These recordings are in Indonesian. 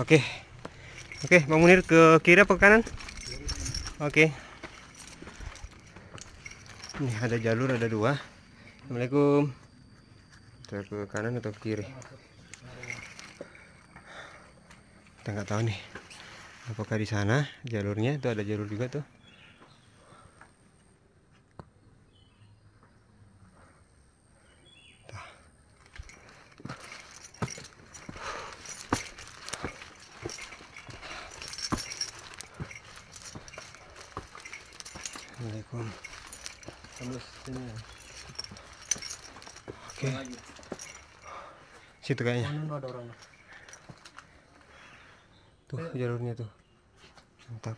Oke. Okay. Oke, okay, Bang Munir ke kiri apa ke kanan? Oke. Okay. Nih ada jalur ada dua. Assalamualaikum. Kita ke kanan atau ke kiri? Kita nggak tahu nih. Apakah di sana jalurnya? Itu ada jalur juga tuh. tembus sini oke okay. situ kayaknya ada orang tuh jalurnya tuh mantap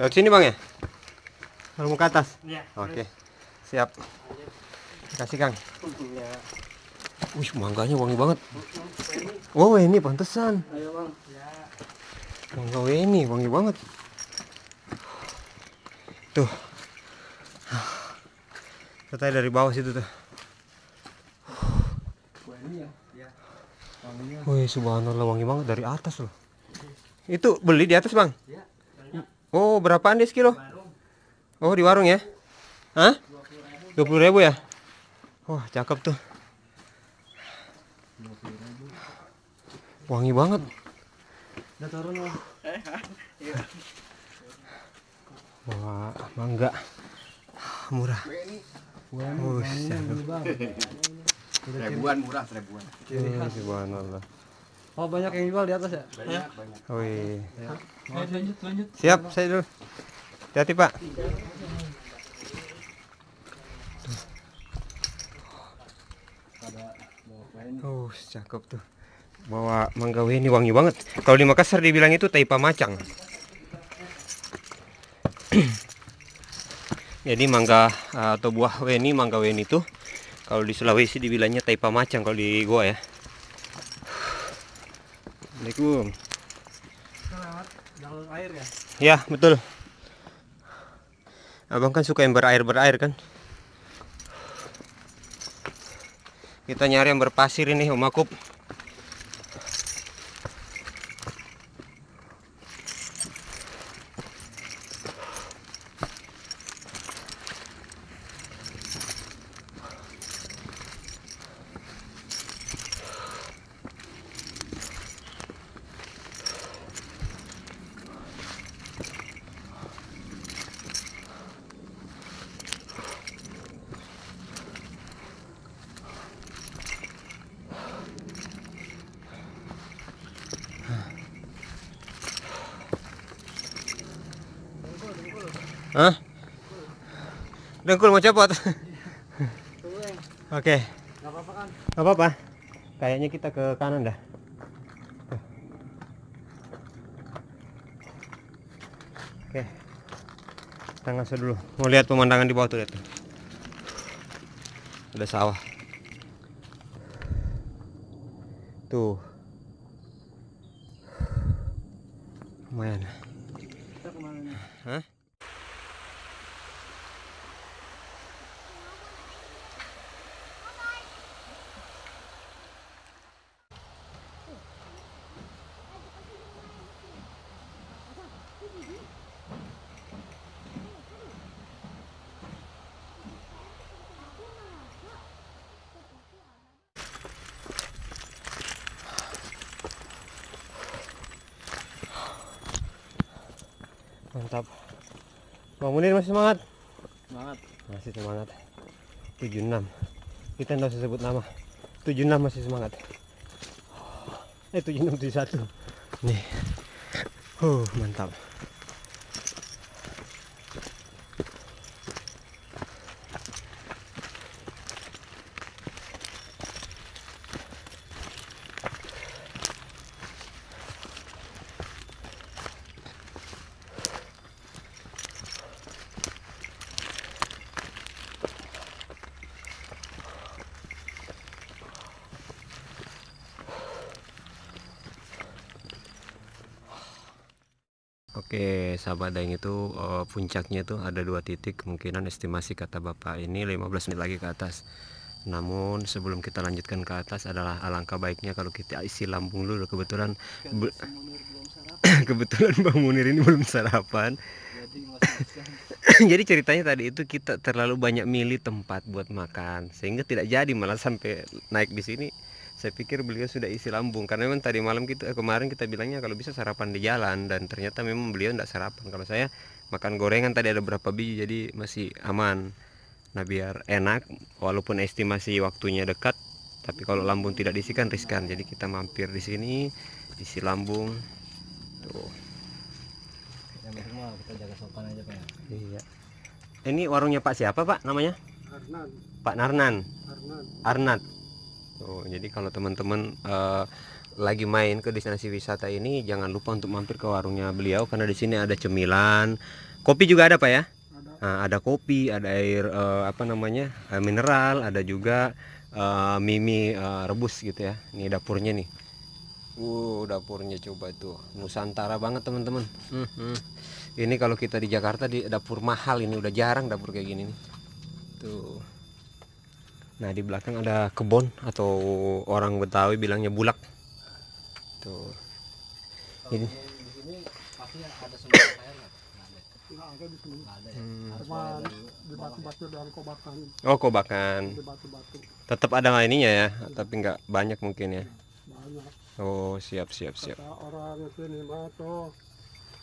Lewat sini bang ya? lalu mau ke atas? Iya. Oke. Okay. Siap. Kasih Kang. Iya. Wih, mangganya wangi banget. wow oh, ini pantesan. Ya. Mangga ini wangi banget. Tuh. saya dari bawah situ tuh. Wih, subhanallah wangi banget dari atas loh. Itu beli di atas, Bang? Iya, oh, berapaan deh sekilo? Oh, di warung ya? Hah? 20 ribu ya? Wah, cakep tuh. Wangi banget. Wah, mangga. Murah. Buset. Oh, seribuan murah, seribuan. Seribuan hmm, Allah. Oh banyak yang jual di atas ya? Banyak, banyak. Wih. Ya. Lanjut, lanjut. Siap, saya dulu. Hati-hati Pak. pada Oh, cakep tuh. Bawa mangga ini wangi banget. Kalau di Makassar dibilang itu taipa macang. Jadi mangga eh, atau buah weni mangga weni itu kalau di Sulawesi dibilangnya taipa macang kalau di gua ya. Assalamualaikum. air ya? Ya, betul. Abang kan suka yang berair-berair kan? kita nyari yang berpasir ini Om Hah? Dengkul mau copot. Oke. Okay. Gak apa-apa kan? Gak apa-apa. Kayaknya kita ke kanan dah. Oke. Okay. Kita saya dulu. Mau lihat pemandangan di bawah tuh lihat. Ada sawah. Tuh. Lumayan. mantap Bang Munir masih semangat semangat masih semangat 76 kita nggak usah sebut nama 76 masih semangat eh 76 71 nih huh mantap Oke, sahabat daing itu uh, puncaknya itu ada dua titik. Kemungkinan estimasi kata Bapak ini 15 menit lagi ke atas. Namun sebelum kita lanjutkan ke atas adalah alangkah baiknya kalau kita isi lambung dulu. Kebetulan be kebetulan Bang Munir ini belum sarapan. jadi ceritanya tadi itu kita terlalu banyak milih tempat buat makan sehingga tidak jadi malah sampai naik di sini saya pikir beliau sudah isi lambung karena memang tadi malam kita eh, kemarin kita bilangnya kalau bisa sarapan di jalan dan ternyata memang beliau tidak sarapan kalau saya makan gorengan tadi ada berapa biji jadi masih aman nah biar enak walaupun estimasi waktunya dekat tapi kalau lambung tidak diisi kan riskan jadi kita mampir di sini isi lambung tuh yang penting kita jaga sopan aja pak ya. iya ini warungnya pak siapa pak namanya Arnan. Pak Narnan Arnan. Arnat oh jadi kalau teman-teman uh, lagi main ke destinasi wisata ini jangan lupa untuk mampir ke warungnya beliau karena di sini ada cemilan, kopi juga ada pak ya? Ada. Nah, ada kopi, ada air uh, apa namanya uh, mineral, ada juga uh, mimi uh, rebus gitu ya. Ini dapurnya nih. Uh, dapurnya coba tuh Nusantara banget teman-teman. Hmm, hmm. Ini kalau kita di Jakarta di dapur mahal ini udah jarang dapur kayak gini nih. Tuh. Nah di belakang ada kebon atau orang Betawi bilangnya bulak. Tuh. Ini. Oh kobakan. Tetap ada nggak ininya ya, tapi nggak banyak mungkin ya. Oh siap siap siap. orang sini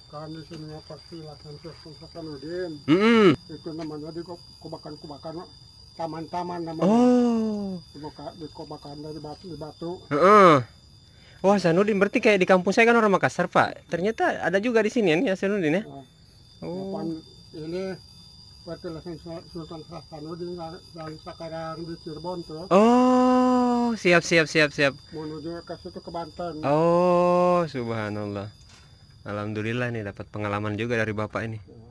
kan di sini pasti lakukan sesuatu Udin. Mm -hmm. Itu namanya di kobakan kobakan taman-taman namanya. Oh. Di Kobakan dari batu di batu. Heeh. Wah, Sanudin berarti kayak di kampung saya kan orang Makassar, Pak. Ternyata ada juga di sini ya Sanudin ya. Nah, oh. ini petilasan Sultan Hasanuddin dan sekarang di Cirebon tuh. Oh, siap siap siap siap. Menuju ke situ ke Banten. Oh, subhanallah. Alhamdulillah nih dapat pengalaman juga dari Bapak ini. Ya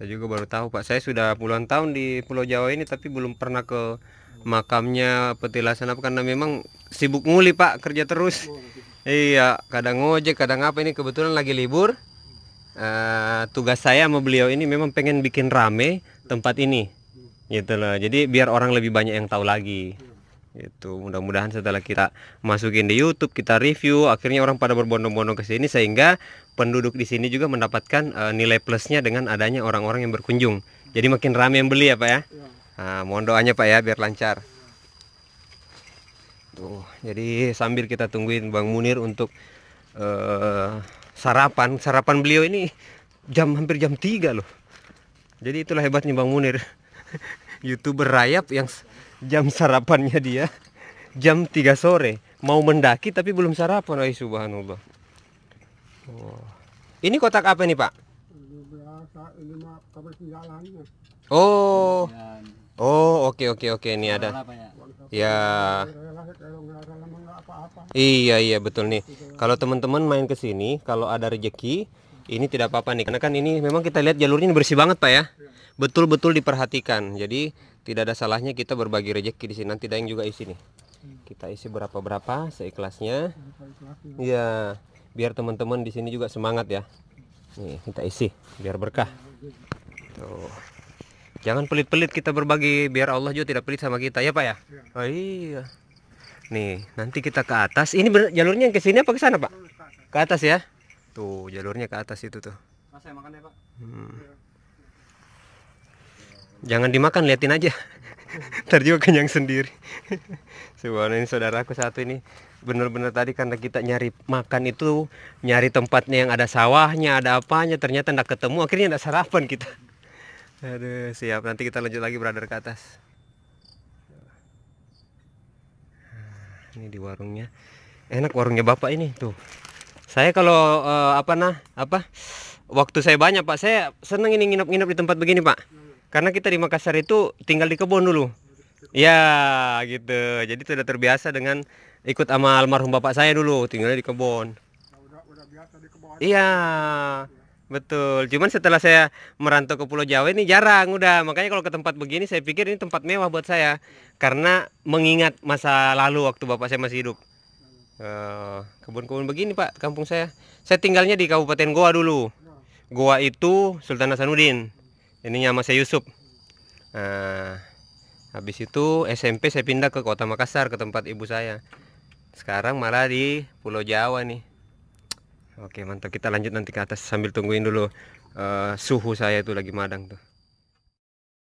saya juga baru tahu Pak saya sudah puluhan tahun di Pulau Jawa ini tapi belum pernah ke makamnya petilasan apa karena memang sibuk nguli Pak kerja terus oh, iya kadang ngojek kadang apa ini kebetulan lagi libur uh, tugas saya sama beliau ini memang pengen bikin rame tempat ini gitu loh jadi biar orang lebih banyak yang tahu lagi itu mudah-mudahan setelah kita masukin di YouTube kita review akhirnya orang pada berbondong-bondong ke sini sehingga penduduk di sini juga mendapatkan uh, nilai plusnya dengan adanya orang-orang yang berkunjung jadi makin ramai yang beli ya pak ya, ya. Nah, mohon doanya pak ya biar lancar tuh jadi sambil kita tungguin Bang Munir untuk uh, sarapan sarapan beliau ini jam hampir jam 3 loh jadi itulah hebatnya Bang Munir youtuber rayap yang jam sarapannya dia jam 3 sore mau mendaki tapi belum sarapan oh subhanallah oh. ini kotak apa nih pak oh oh oke oke oke ini ada ya? ya iya iya betul nih kalau teman-teman main ke sini kalau ada rejeki ini tidak apa-apa nih karena kan ini memang kita lihat jalurnya bersih banget pak ya betul-betul diperhatikan. Jadi tidak ada salahnya kita berbagi rejeki di sini. Nanti ada yang juga isi nih. Kita isi berapa-berapa seikhlasnya. Iya, biar teman-teman di sini juga semangat ya. Nih, kita isi biar berkah. Tuh. Jangan pelit-pelit kita berbagi biar Allah juga tidak pelit sama kita ya, Pak ya. Oh iya. Nih, nanti kita ke atas. Ini jalurnya ke sini apa ke sana, Pak? Ke atas ya. Tuh, jalurnya ke atas itu tuh. Hmm. Jangan dimakan, liatin aja. Ntar juga kenyang sendiri. Sebuah ini saudaraku satu ini benar-benar tadi karena kita nyari makan itu nyari tempatnya yang ada sawahnya, ada apanya, ternyata ndak ketemu, akhirnya ndak sarapan kita. Aduh, siap. Nanti kita lanjut lagi brother ke atas. Ah, ini di warungnya. Enak warungnya Bapak ini, tuh. Saya kalau uh, apa nah, apa? Waktu saya banyak, Pak, saya seneng ini nginep-nginep di tempat begini, Pak karena kita di Makassar itu tinggal di kebun dulu ya gitu jadi sudah terbiasa dengan ikut sama almarhum bapak saya dulu tinggalnya di kebun iya betul cuman setelah saya merantau ke Pulau Jawa ini jarang udah makanya kalau ke tempat begini saya pikir ini tempat mewah buat saya karena mengingat masa lalu waktu bapak saya masih hidup eh, kebun-kebun begini pak kampung saya saya tinggalnya di Kabupaten Goa dulu Goa itu Sultan Hasanuddin ininya sama saya Yusuf nah habis itu SMP saya pindah ke kota Makassar ke tempat ibu saya sekarang malah di Pulau Jawa nih Oke mantap kita lanjut nanti ke atas sambil tungguin dulu uh, suhu saya itu lagi madang tuh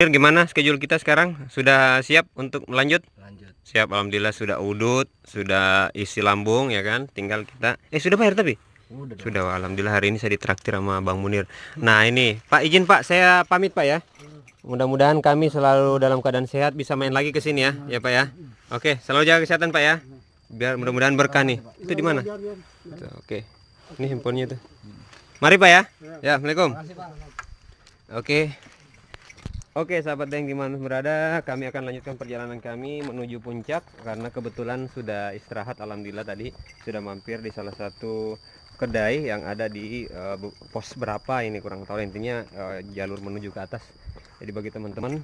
gimana schedule kita sekarang? Sudah siap untuk melanjut? Lanjut. Siap, alhamdulillah sudah udut, sudah isi lambung ya kan. Tinggal kita Eh sudah bayar tapi? Udah, Sudah, dong. alhamdulillah hari ini saya ditraktir sama Bang Munir. Nah, ini Pak izin Pak, saya pamit Pak ya. Mudah-mudahan kami selalu dalam keadaan sehat bisa main lagi ke sini ya, ya Pak ya. Oke, selalu jaga kesehatan Pak ya. Biar mudah-mudahan berkah nih. Itu di mana? Oke. Ini handphonenya tuh. Mari Pak ya. Ya, Assalamualaikum. Oke. Oke sahabat yang dimana berada kami akan lanjutkan perjalanan kami menuju puncak karena kebetulan sudah istirahat alhamdulillah tadi sudah mampir di salah satu kedai yang ada di uh, pos berapa ini kurang tahu intinya uh, jalur menuju ke atas jadi bagi teman-teman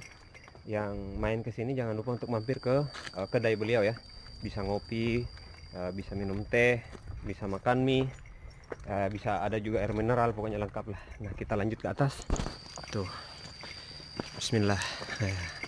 yang main ke sini jangan lupa untuk mampir ke uh, kedai beliau ya bisa ngopi uh, bisa minum teh bisa makan mie uh, bisa ada juga air mineral pokoknya lengkap lah nah kita lanjut ke atas tuh Bismillah